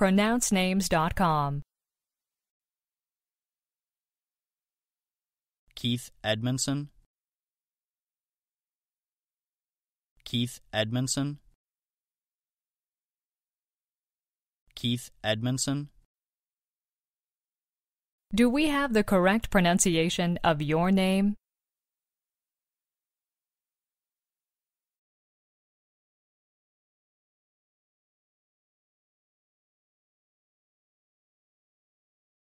pronouncenames.com. Keith Edmondson. Keith Edmondson. Keith Edmondson. Do we have the correct pronunciation of your name?